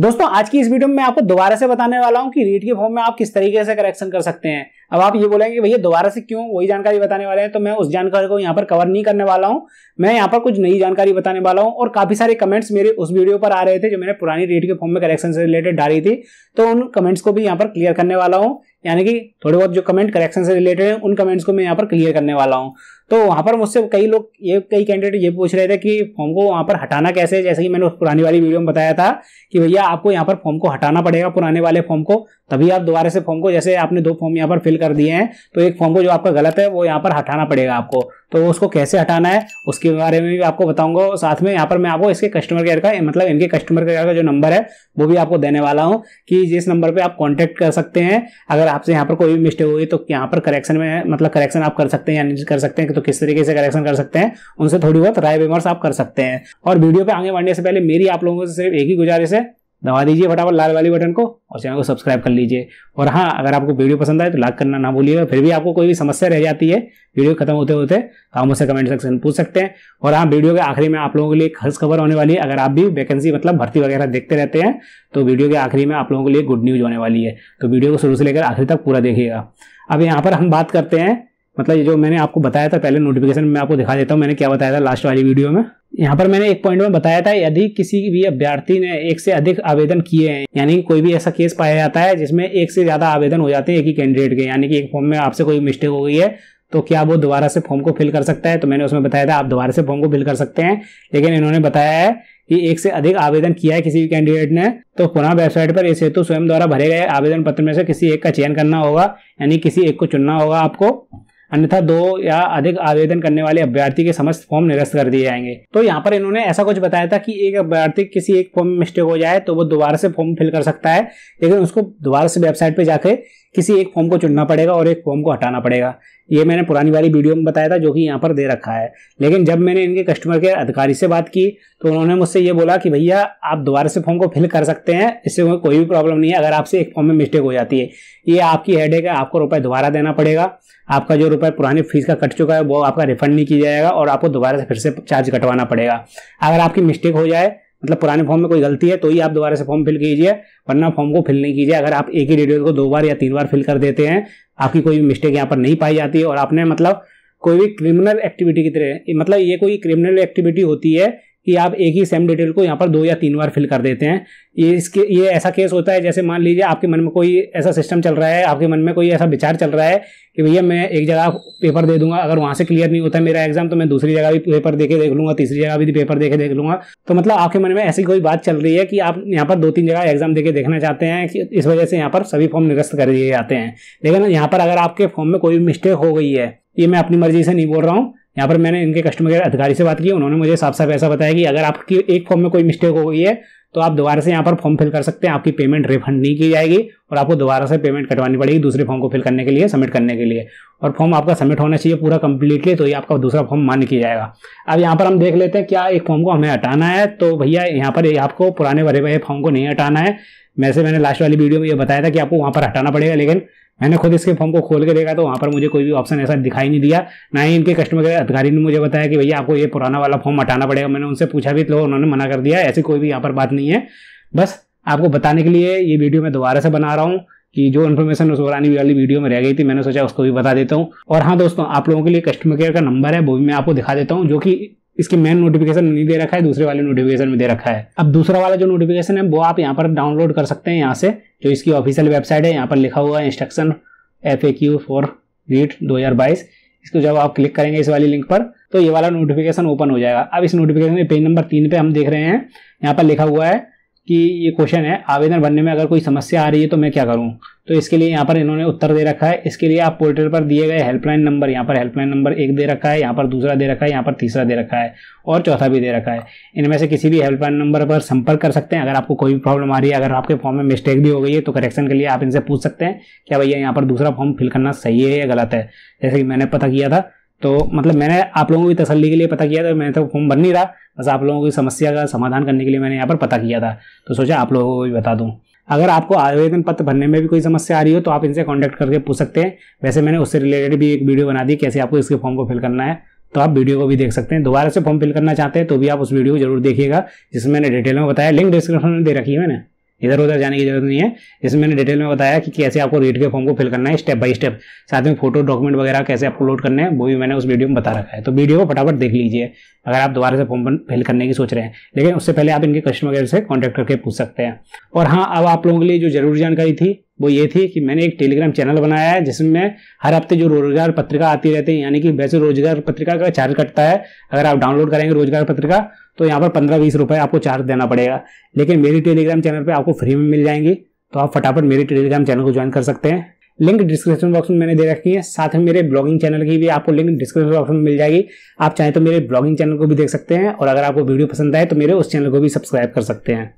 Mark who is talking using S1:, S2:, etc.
S1: दोस्तों आज की इस वीडियो में मैं आपको दोबारा से बताने वाला हूं कि रीट के फॉर्म में आप किस तरीके से करेक्शन कर सकते हैं अब आप ये बोलेंगे भैया दोबारा से क्यों वही जानकारी बताने वाले हैं तो मैं उस जानकारी को यहाँ पर कवर नहीं करने वाला हूँ मैं यहाँ पर कुछ नई जानकारी बताने वाला हूँ और काफी सारे कमेंट्स मेरे उस वीडियो पर आ रहे थे जो मैंने पुरानी रेट के फॉर्म में करेक्शन से रिलेटेड डाली थी तो उन कमेंट्स को भी यहाँ पर क्लियर करने वाला हूँ यानी कि थोड़े बहुत जो कमेंट करेक्शन से रिलेटेड है उन कमेंट्स को मैं यहाँ पर क्लियर करने वाला हूँ तो वहाँ पर मुझसे कई लोग ये कई कैंडिडेट ये पूछ रहे थे कि फॉर्म को वहाँ पर हटाना कैसे जैसे कि मैंने उस पुरानी वाली वीडियो में बताया था कि भैया आपको यहाँ पर फॉर्म को हटाना पड़ेगा पुराने वाले फॉर्म को तभी आप दोबारा से फॉर्म को जैसे आपने दो फॉर्म यहाँ पर फिल फिल कर दिए हैं तो एक फॉर्म को जो आपका गलत है वो यहाँ पर हटाना पड़ेगा आपको तो उसको कैसे हटाना है उसके बारे में भी आपको बताऊंगा साथ में यहाँ पर मैं आपको इसके कस्टमर केयर का मतलब इनके कस्टमर केयर का जो नंबर है वो भी आपको देने वाला हूँ कि जिस नंबर पर आप कॉन्टैक्ट कर सकते हैं अगर आपसे यहाँ पर कोई भी मिस्टेक हुई तो यहाँ पर करेक्शन में मतलब करेक्शन आप कर सकते हैं या नहीं कर सकते हैं तो किस तरीके से करेक्शन कर सकते हैं उनसे थोड़ी बहुत राय विमर्श आप कर सकते हैं और वीडियो पर आगे बढ़ने से पहले मेरी आप लोगों से सिर्फ एक ही गुजारिश है दबा दीजिए फटाफट लाल वाली बटन को और चैनल को सब्सक्राइब कर लीजिए और हाँ अगर आपको वीडियो पसंद आए तो लाइक करना ना भूलिएगा फिर भी आपको कोई भी समस्या रह जाती है वीडियो खत्म होते होते तो आप मुझसे कमेंट सेक्शन पूछ सकते हैं और हाँ वीडियो के आखिरी में आप लोगों के लिए खर्च खबर होने वाली है अगर आप भी वैकेंसी मतलब भर्ती वगैरह देखते रहते हैं तो वीडियो के आखिरी में आप लोगों के लिए गुड न्यूज होने वाली है तो वीडियो को शुरू से लेकर आखिरी तक पूरा देखिएगा अब यहाँ पर हम बात करते हैं मतलब ये जो मैंने आपको बताया था पहले नोटिफिकेशन में आपको दिखा देता हूँ मैंने क्या बताया था लास्ट वाली वीडियो में यहाँ पर मैंने एक पॉइंट में बताया था यदि किसी भी अभ्यर्थी ने एक से अधिक आवेदन किए हैं यानी कोई भी ऐसा केस पाया जाता है जिसमें एक से ज़्यादा आवेदन हो जाते हैं एक ही कैंडिडेट के यानी कि एक फॉर्म में आपसे कोई मिस्टेक हो गई है तो क्या वो दोबारा से फॉर्म को फिल कर सकता है तो मैंने उसमें बताया था आप दोबारा से फॉर्म को फिल कर सकते हैं लेकिन इन्होंने बताया है कि एक से अधिक आवेदन किया है किसी भी कैंडिडेट ने तो पुनः वेबसाइट पर इस हेतु स्वयं द्वारा भरे गए आवेदन पत्र में से किसी एक का चयन करना होगा यानी किसी एक को चुनना होगा आपको अन्यथा दो या अधिक आवेदन करने वाले अभ्यर्थी के समस्त फॉर्म निरस्त कर दिए जाएंगे तो यहाँ पर इन्होंने ऐसा कुछ बताया था कि एक अभ्यर्थी किसी एक फॉर्म में मिस्टेक हो जाए तो वो दोबारा से फॉर्म फिल कर सकता है लेकिन उसको दोबारा से वेबसाइट पर जाके किसी एक फॉर्म को चुनना पड़ेगा और एक फॉर्म को हटाना पड़ेगा ये मैंने पुरानी वाली वीडियो में बताया था जो कि यहाँ पर दे रखा है लेकिन जब मैंने इनके कस्टमर केयर अधिकारी से बात की तो उन्होंने मुझसे ये बोला कि भैया आप दोबारा से फॉर्म को फिल कर सकते हैं इससे कोई भी प्रॉब्लम नहीं है अगर आपसे एक फॉर्म में मिस्टेक हो जाती है ये आपकी हेड है आपको रुपये दोबारा देना पड़ेगा आपका जो रुपये पुराने फीस का कट चुका है वो आपका रिफंड नहीं किया जाएगा और आपको दोबारा से फिर से चार्ज कटवाना पड़ेगा अगर आपकी मिस्टेक हो जाए मतलब पुराने फॉर्म में कोई गलती है तो ही आप दोबारा से फॉर्म फिल कीजिए वरना फॉर्म को फिल नहीं कीजिए अगर आप एक ही डिटेल को दो बार या तीन बार फिल कर देते हैं आपकी कोई भी मिस्टेक यहाँ पर नहीं पाई जाती है और आपने मतलब कोई भी क्रिमिनल एक्टिविटी की तरह मतलब ये कोई क्रिमिनल एक्टिविटी होती है कि आप एक ही सेम डिटेल को यहाँ पर दो या तीन बार फिल कर देते हैं ये इसके ये ऐसा केस होता है जैसे मान लीजिए आपके मन में कोई ऐसा सिस्टम चल रहा है आपके मन में कोई ऐसा विचार चल रहा है कि भैया मैं एक जगह पेपर दे दूंगा अगर वहां से क्लियर नहीं होता मेरा एग्जाम तो मैं दूसरी जगह भी पेपर दे देख लूंगा तीसरी जगह भी पेपर दे देख लूंगा तो मतलब आपके मन में ऐसी कोई बात चल रही है कि आप यहाँ पर दो तीन जगह एग्जाम देके देखना चाहते हैं कि इस वजह से यहाँ पर सभी फॉर्म निरस्त कर दिए जाते हैं लेकिन यहाँ पर अगर आपके फॉर्म में कोई मिस्टेक हो गई है ये मैं अपनी मर्जी से नहीं बोल रहा हूँ यहाँ पर मैंने इनके कस्टमर केयर अधिकारी से बात की उन्होंने मुझे साफ साफ ऐसा बताया कि अगर आपकी एक फॉर्म में कोई मिस्टेक हो गई है तो आप दोबारा से यहाँ पर फॉर्म फिल कर सकते हैं आपकी पेमेंट रिफंड नहीं की जाएगी और आपको दोबारा से पेमेंट कटवानी पड़ेगी दूसरे फॉर्म को फिल करने के लिए सबमिट करने के लिए और फॉर्म आपका सबमिट होना चाहिए पूरा कंप्लीटली तो ये आपका दूसरा फॉर्म मान्य किया जाएगा अब यहाँ पर हम देख लेते हैं क्या एक फॉर्म को हमें हटाना है तो भैया यहाँ पर आपको पुराने भरे हुए फॉर्म को नहीं हटाना है वैसे मैंने लास्ट वाली वीडियो में ये बताया था कि आपको वहाँ पर हटाना पड़ेगा लेकिन मैंने खुद इसके फॉर्म को खोल के देखा तो वहाँ पर मुझे कोई भी ऑप्शन ऐसा दिखाई नहीं दिया ना ही इनके कस्टमर केयर अधिकारी ने मुझे बताया कि भैया आपको ये पुराना वाला फॉर्म हटाना पड़ेगा मैंने उनसे पूछा भी तो उन्होंने मना कर दिया ऐसी कोई भी यहाँ पर बात नहीं है बस आपको बताने के लिए ये वीडियो मैं दोबारा से बना रहा हूँ कि जो इन्फॉर्मेशन उस पुरानी वाली वीडियो में रह गई थी मैंने सोचा उसको भी बता देता हूँ और हाँ दोस्तों आप लोगों के लिए कस्टमर केयर का नंबर है वो भी मैं आपको दिखा देता हूँ जो कि इसके मेन नोटिफिकेशन नहीं दे रखा है दूसरे वाले नोटिफिकेशन में दे रखा है अब दूसरा वाला जो नोटिफिकेशन है वो आप यहाँ पर डाउनलोड कर सकते हैं यहाँ से जो इसकी ऑफिशियल वेबसाइट है यहाँ पर लिखा हुआ है instruction F A Q for रीट दो इसको जब आप क्लिक करेंगे इस वाली लिंक पर तो ये वाला नोटिफिकेशन ओपन हो जाएगा अब इस नोटिफिकेशन में पेज नंबर तीन पे हम देख रहे हैं यहाँ पर लिखा हुआ है कि ये क्वेश्चन है आवेदन भरने में अगर कोई समस्या आ रही है तो मैं क्या करूं तो इसके लिए यहाँ पर इन्होंने उत्तर दे रखा है इसके लिए आप पोर्टल पर दिए गए हेल्पलाइन नंबर यहाँ पर हेल्पलाइन नंबर एक दे रखा है यहाँ पर दूसरा दे रखा है यहाँ पर तीसरा दे रखा है और चौथा भी दे रखा है इनमें से किसी भी हेल्पलाइन नंबर पर संपर्क कर सकते हैं अगर आपको कोई भी प्रॉब्लम आ रही है अगर आपके फॉर्म में मिस्टेक भी हो गई है तो करेक्शन के लिए आप इनसे पूछ सकते हैं क्या भैया यहाँ पर दूसरा फॉर्म फिल करना सही है या गलत है जैसे कि मैंने पता किया था तो मतलब मैंने आप लोगों की तसल्ली के लिए पता किया था मैं तो फॉर्म बन नहीं रहा बस आप लोगों की समस्या का समाधान करने के लिए मैंने यहाँ पर पता किया था तो सोचा आप लोगों को भी बता दूँ अगर आपको आवेदन पत्र भरने में भी कोई समस्या आ रही हो तो आप इनसे कॉन्टैक्ट करके पूछ सकते हैं वैसे मैंने उससे रिलेटेड भी एक वीडियो बना दी कैसे आपको इसके फॉर्म को फिल करना है तो आप वीडियो को भी देख सकते हैं दोबारा से फॉर्म फिल करना चाहते हैं तो भी आप उस वीडियो को जरूर देखिएगा जिसमें मैंने डिटेल में बताया लिंक डिस्क्रिप्शन में दे रखी है मैंने इधर उधर जाने की जरूरत नहीं है इसमें मैंने डिटेल में बताया कि कैसे आपको रीड के फॉर्म को फिल करना है स्टेप बाय स्टेप साथ में फोटो डॉक्यूमेंट वगैरह कैसे अपलोड करने हैं वो भी मैंने उस वीडियो में बता रखा है तो वीडियो को फटाफट देख लीजिए अगर आप दोबारा से फॉर्म फिल करने की सोच रहे हैं लेकिन उससे पहले आप इनके कस्टमर केयर से कॉन्टैक्ट करके पूछ सकते हैं और हाँ अब आप लोगों के लिए जो जरूरी जानकारी थी वो ये थी कि मैंने एक टेलीग्राम चैनल बनाया है जिसमें हर हफ्ते जो रोजगार पत्रिका आती रहती है यानी कि वैसे रोजगार पत्रिका का चार्ज कटता है अगर आप डाउनलोड करेंगे रोजगार पत्रिका तो यहाँ पर पंद्रह बीस रुपये आपको चार्ज देना पड़ेगा लेकिन मेरी टेलीग्राम चैनल पर आपको फ्री में मिल जाएंगी तो आप फटाफट मेरे टेलीग्राम चैनल को ज्वाइन कर सकते हैं लिंक डिस्क्रिप्शन बॉक्स में मैंने दे रखी है साथ में मेरे ब्लॉगिंग चैनल की भी आपको लिंक डिस्क्रिप्शन बॉक्स में मिल जाएगी आप चाहें तो मेरे ब्लॉगिंग चैनल को भी देख सकते हैं और अगर आपको वीडियो पसंद आए तो मेरे उस चैनल को भी सब्सक्राइब कर सकते हैं